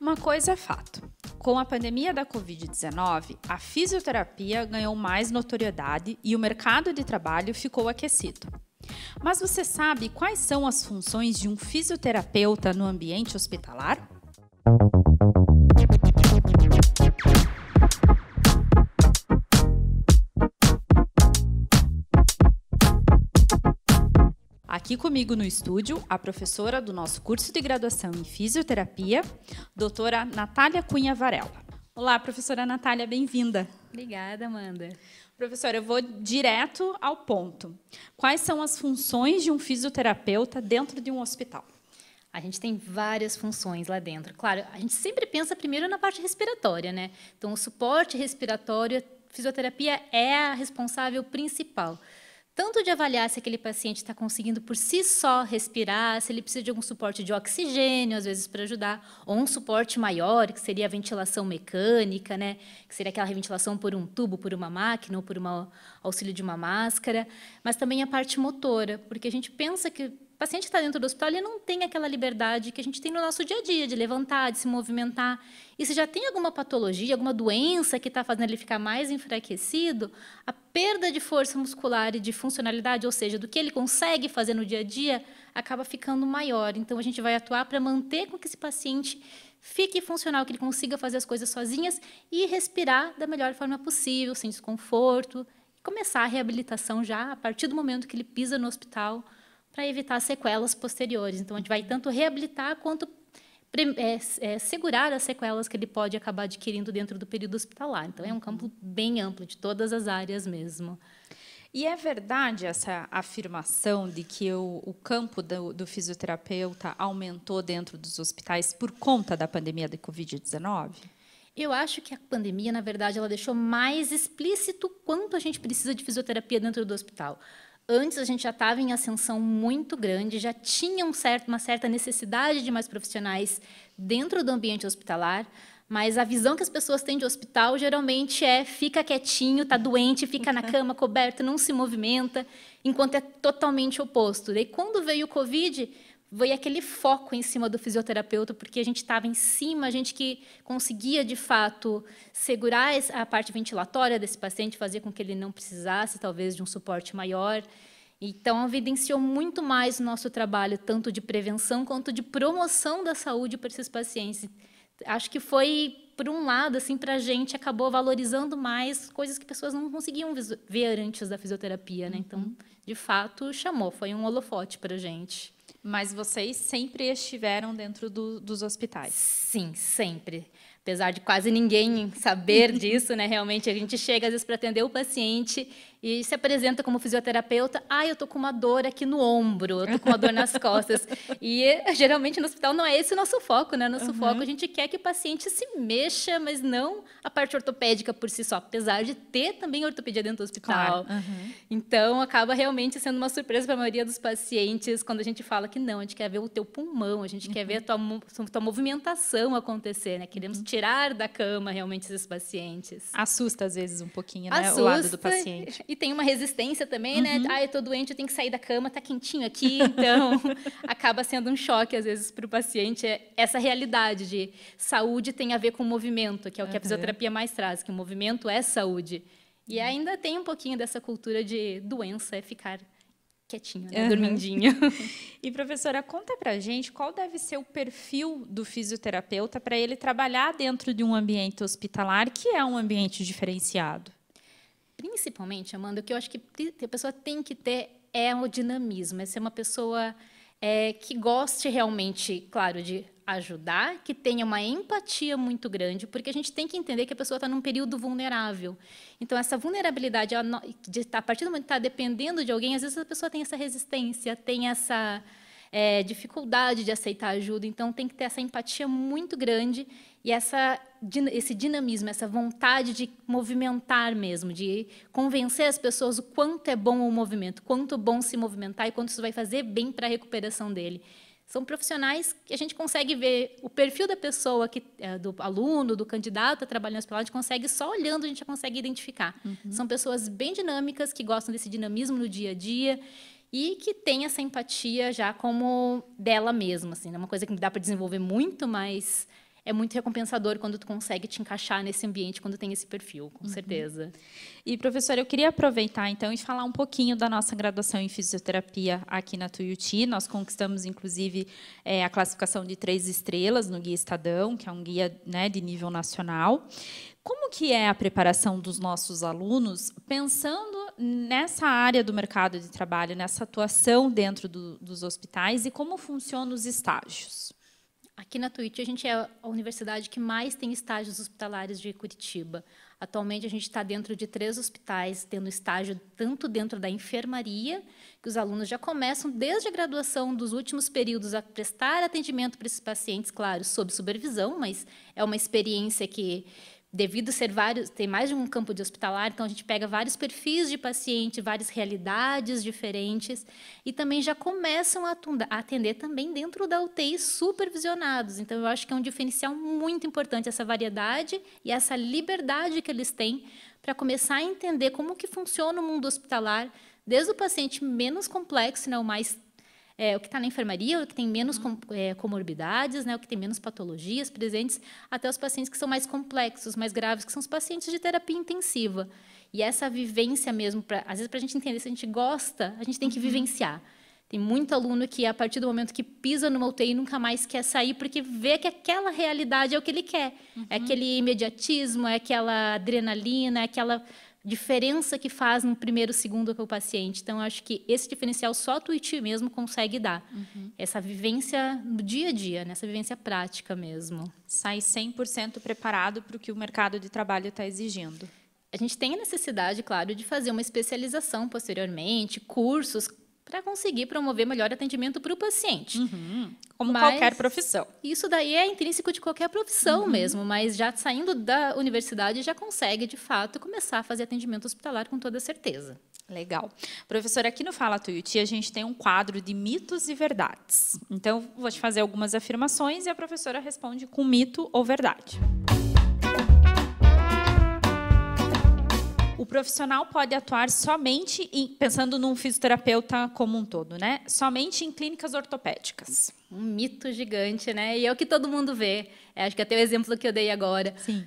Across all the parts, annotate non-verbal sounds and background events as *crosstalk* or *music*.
Uma coisa é fato: com a pandemia da Covid-19, a fisioterapia ganhou mais notoriedade e o mercado de trabalho ficou aquecido. Mas você sabe quais são as funções de um fisioterapeuta no ambiente hospitalar? Aqui comigo no estúdio, a professora do nosso curso de graduação em fisioterapia, doutora Natália Cunha Varela. Olá, professora Natália, bem-vinda. Obrigada, Amanda. Professora, eu vou direto ao ponto. Quais são as funções de um fisioterapeuta dentro de um hospital? A gente tem várias funções lá dentro. Claro, a gente sempre pensa primeiro na parte respiratória, né? Então, o suporte respiratório, fisioterapia é a responsável principal tanto de avaliar se aquele paciente está conseguindo por si só respirar, se ele precisa de algum suporte de oxigênio, às vezes, para ajudar, ou um suporte maior, que seria a ventilação mecânica, né? que seria aquela ventilação por um tubo, por uma máquina, ou por um auxílio de uma máscara, mas também a parte motora, porque a gente pensa que paciente está dentro do hospital ele não tem aquela liberdade que a gente tem no nosso dia a dia, de levantar, de se movimentar. E se já tem alguma patologia, alguma doença que está fazendo ele ficar mais enfraquecido, a perda de força muscular e de funcionalidade, ou seja, do que ele consegue fazer no dia a dia, acaba ficando maior. Então, a gente vai atuar para manter com que esse paciente fique funcional, que ele consiga fazer as coisas sozinhas e respirar da melhor forma possível, sem desconforto, começar a reabilitação já a partir do momento que ele pisa no hospital para evitar sequelas posteriores. Então, a gente vai tanto reabilitar quanto é, é, segurar as sequelas que ele pode acabar adquirindo dentro do período hospitalar. Então, é um campo bem amplo, de todas as áreas mesmo. E é verdade essa afirmação de que o, o campo do, do, fisioterapeuta aumentou dentro dos hospitais por conta da pandemia da Covid-19? Eu acho que a pandemia, na verdade, ela deixou mais explícito quanto a gente precisa de fisioterapia dentro do hospital. Antes a gente já estava em ascensão muito grande, já tinha um certo, uma certa necessidade de mais profissionais dentro do ambiente hospitalar, mas a visão que as pessoas têm de hospital geralmente é fica quietinho, tá doente, fica na *laughs* cama coberto, não se movimenta, enquanto é totalmente oposto. Daí quando veio o Covid, foi aquele foco em cima do fisioterapeuta, porque a gente estava em cima, a gente que conseguia, de fato, segurar a parte ventilatória desse paciente, fazer com que ele não precisasse, talvez, de um suporte maior. Então, evidenciou muito mais o nosso trabalho, tanto de prevenção quanto de promoção da saúde para esses pacientes. Acho que foi, por um lado, assim, para a gente, acabou valorizando mais coisas que pessoas não conseguiam ver antes da fisioterapia. Né? Então, uhum de fato, chamou, foi um holofote para a gente. Mas vocês sempre estiveram dentro do, dos hospitais? Sim, sempre. Apesar de quase ninguém saber *laughs* disso, né? Realmente a gente chega às vezes para atender o paciente e se apresenta como fisioterapeuta. Ah, eu tô com uma dor aqui no ombro, eu tô com uma dor nas *laughs* costas. E geralmente no hospital não é esse o nosso foco, né? Nosso uhum. foco a gente quer que o paciente se mexa, mas não a parte ortopédica por si só, apesar de ter também ortopedia dentro do hospital. Claro. Uhum. Então acaba realmente realmente sendo uma surpresa para a maioria dos pacientes quando a gente fala que não, a gente quer ver o teu pulmão, a gente uhum. quer ver a tua, tua movimentação acontecer, né? Queremos uhum. tirar da cama realmente esses pacientes. Assusta às vezes um pouquinho, Assusta, né? O lado do paciente. E tem uma resistência também, né? uhum. né? Ah, eu tô doente, eu tenho que sair da cama, tá quentinho aqui, então *laughs* acaba sendo um choque às vezes para o paciente é, essa realidade de saúde tem a ver com movimento, que é o que a fisioterapia mais traz, que o movimento é saúde. E uhum. ainda tem um pouquinho dessa cultura de doença é ficar quietinho, né? Uhum. dormindinho. *laughs* e professora, conta pra gente qual deve ser o perfil do fisioterapeuta para ele trabalhar dentro de um ambiente hospitalar, que é um ambiente diferenciado. Principalmente, Amanda, o que eu acho que a pessoa tem que ter é o dinamismo, é ser uma pessoa é, que goste realmente, claro, de ajudar, que tenha uma empatia muito grande, porque a gente tem que entender que a pessoa está num período vulnerável. Então, essa vulnerabilidade, de, tá, a partir do momento que está dependendo de alguém, às vezes a pessoa tem essa resistência, tem essa é, dificuldade de aceitar ajuda. Então, tem que ter essa empatia muito grande e essa, esse dinamismo, essa vontade de movimentar mesmo, de convencer as pessoas o quanto é bom o movimento, quanto bom se movimentar e quanto isso vai fazer bem para a recuperação dele. São profissionais que a gente consegue ver o perfil da pessoa, que, é, do aluno, do candidato trabalhando pela a gente consegue, só olhando, a gente já consegue identificar. Uhum. São pessoas bem dinâmicas, que gostam desse dinamismo no dia a dia e que tem essa empatia já como dela mesma. Assim, é uma coisa que dá para desenvolver muito, mas é muito recompensador quando tu consegue te encaixar nesse ambiente, quando tem esse perfil, com uhum. certeza. E, professora, eu queria aproveitar, então, e falar um pouquinho da nossa graduação em fisioterapia aqui na Tuiuti. Nós conquistamos, inclusive, é, a classificação de três estrelas no Guia Estadão, que é um guia né, de nível nacional. Como que é a preparação dos nossos alunos, pensando nessa área do mercado de trabalho, nessa atuação dentro do, dos hospitais, e como funcionam os estágios? Aqui na Twitch, a gente é a universidade que mais tem estágios hospitalares de Curitiba. Atualmente, a gente está dentro de três hospitais, tendo estágio tanto dentro da enfermaria, que os alunos já começam desde a graduação dos últimos períodos a prestar atendimento para esses pacientes, claro, sob supervisão, mas é uma experiência que devido ser vários, tem mais de um campo de hospitalar, então a gente pega vários perfis de paciente, várias realidades diferentes e também já começam a atender também dentro da UTI supervisionados. Então eu acho que é um diferencial muito importante essa variedade e essa liberdade que eles têm para começar a entender como que funciona o mundo hospitalar, desde o paciente menos complexo, né, o mais é, o que está na enfermaria, o que tem menos uhum. com, é, comorbidades, né, o que tem menos patologias presentes, até os pacientes que são mais complexos, mais graves, que são os pacientes de terapia intensiva. E essa vivência mesmo, pra, às vezes, para a gente entender se a gente gosta, a gente tem que uhum. vivenciar. Tem muito aluno que, a partir do momento que pisa numa UTI, nunca mais quer sair, porque vê que aquela realidade é o que ele quer. É uhum. É aquele imediatismo, é aquela adrenalina, é aquela diferença que faz no primeiro segundo com o paciente. Então, acho que esse diferencial só a e mesmo consegue dar. Uhum. Essa vivência no dia a dia, nessa né? vivência prática mesmo. Sai 100% preparado para o que o mercado de trabalho está exigindo. A gente tem a necessidade, claro, de fazer uma especialização posteriormente, cursos, para conseguir promover melhor atendimento para o paciente. Uhum. Como mas qualquer profissão. Isso daí é intrínseco de qualquer profissão uhum. mesmo, mas já saindo da universidade já consegue, de fato, começar a fazer atendimento hospitalar com toda certeza. Legal. Professora, aqui no Fala Tuiuti a gente tem um quadro de mitos e verdades. Então, vou te fazer algumas afirmações e a professora responde com mito ou verdade. Música profissional pode atuar somente, em, pensando num fisioterapeuta como um todo, né? Somente em clínicas ortopédicas. Um mito gigante, né? E é o que todo mundo vê. É, acho que é até o exemplo que eu dei agora. Sim.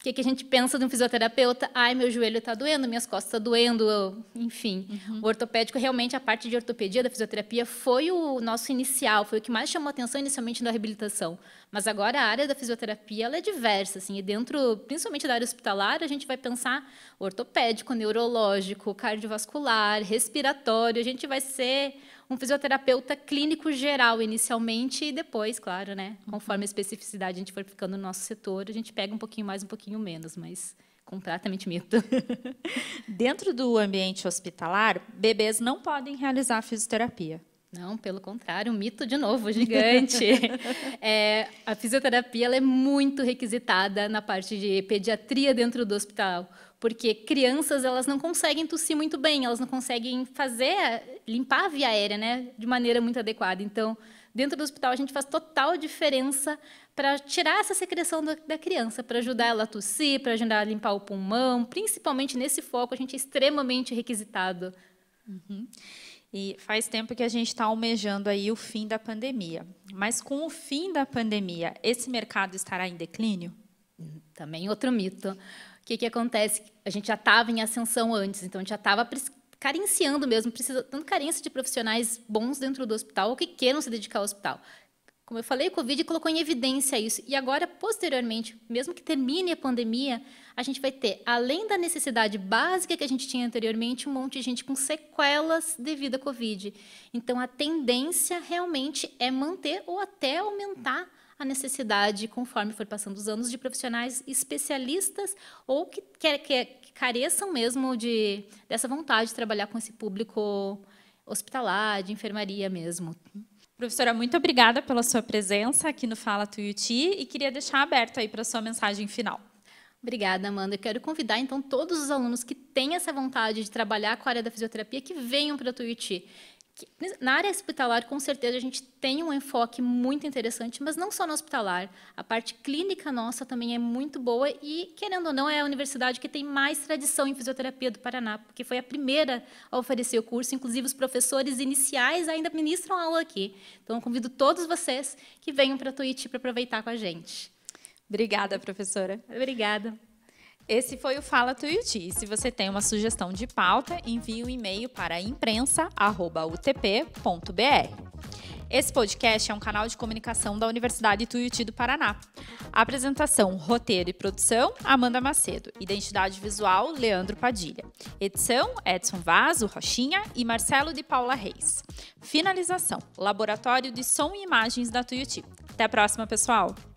O que, que, a gente pensa de um fisioterapeuta? Ai, meu joelho está doendo, minhas costas estão tá doendo, enfim. Uhum. O ortopédico, realmente, a parte de ortopedia da fisioterapia foi o nosso inicial, foi o que mais chamou atenção inicialmente na reabilitação. Mas agora a área da fisioterapia ela é diversa, assim, e dentro, principalmente da área hospitalar, a gente vai pensar ortopédico, neurológico, cardiovascular, respiratório, a gente vai ser um fisioterapeuta clínico geral inicialmente e depois, claro, né, conforme a especificidade a gente for ficando no nosso setor, a gente pega um pouquinho mais, um pouquinho menos, mas completamente mito. *laughs* Dentro do ambiente hospitalar, bebês não podem realizar fisioterapia. Não, pelo contrário, um mito de novo, gigante. *laughs* é, a fisioterapia é muito requisitada na parte de pediatria dentro do hospital porque crianças elas não conseguem tossir muito bem, elas não conseguem fazer limpar a via aérea, né, de maneira muito adequada. Então, dentro do hospital a gente faz total diferença para tirar essa secreção da, criança, para ajudar ela a tossir, para ajudar ela a limpar o pulmão, principalmente nesse foco a gente é extremamente requisitado. Uhum. E faz tempo que a gente está almejando aí o fim da pandemia. Mas com o fim da pandemia, esse mercado estará em declínio? Hum, também outro mito que, que acontece? A gente já estava em ascensão antes, então a gente já estava carenciando mesmo, precisa, tanto carência de profissionais bons dentro do hospital ou que queiram se dedicar ao hospital. Como eu falei, o Covid colocou em evidência isso. E agora, posteriormente, mesmo que termine a pandemia, a gente vai ter, além da necessidade básica que a gente tinha anteriormente, um monte de gente com sequelas devido à Covid. Então, a tendência realmente é manter ou até aumentar a necessidade, conforme for passando os anos, de profissionais especialistas ou que, que, que careçam mesmo de, dessa vontade de trabalhar com esse público hospitalar, de enfermaria mesmo. Professora, muito obrigada pela sua presença aqui no Fala Tuiuti e queria deixar aberto aí para a sua mensagem final. Obrigada, Amanda. Eu quero convidar, então, todos os alunos que têm essa vontade de trabalhar com a área da fisioterapia que venham para o Tuiuti na área hospitalar, com certeza, a gente tem um enfoque muito interessante, mas não só no hospitalar. A parte clínica nossa também é muito boa e, querendo ou não, é a universidade que tem mais tradição em fisioterapia do Paraná, porque foi a primeira a oferecer o curso. Inclusive, os professores iniciais ainda ministram aula aqui. Então, eu convido todos vocês que venham para Twitch para aproveitar com a gente. Obrigada, professora. Obrigada. Esse foi o Fala Tuiuti. Se você tem uma sugestão de pauta, envie um e-mail para imprensa.utp.br. Esse podcast é um canal de comunicação da Universidade Tuiuti do Paraná. Apresentação, roteiro e produção, Amanda Macedo. Identidade visual, Leandro Padilha. Edição, Edson Vaso, Rochinha e Marcelo de Paula Reis. Finalização, Laboratório de Som e Imagens da Tuiuti. Até a próxima, pessoal!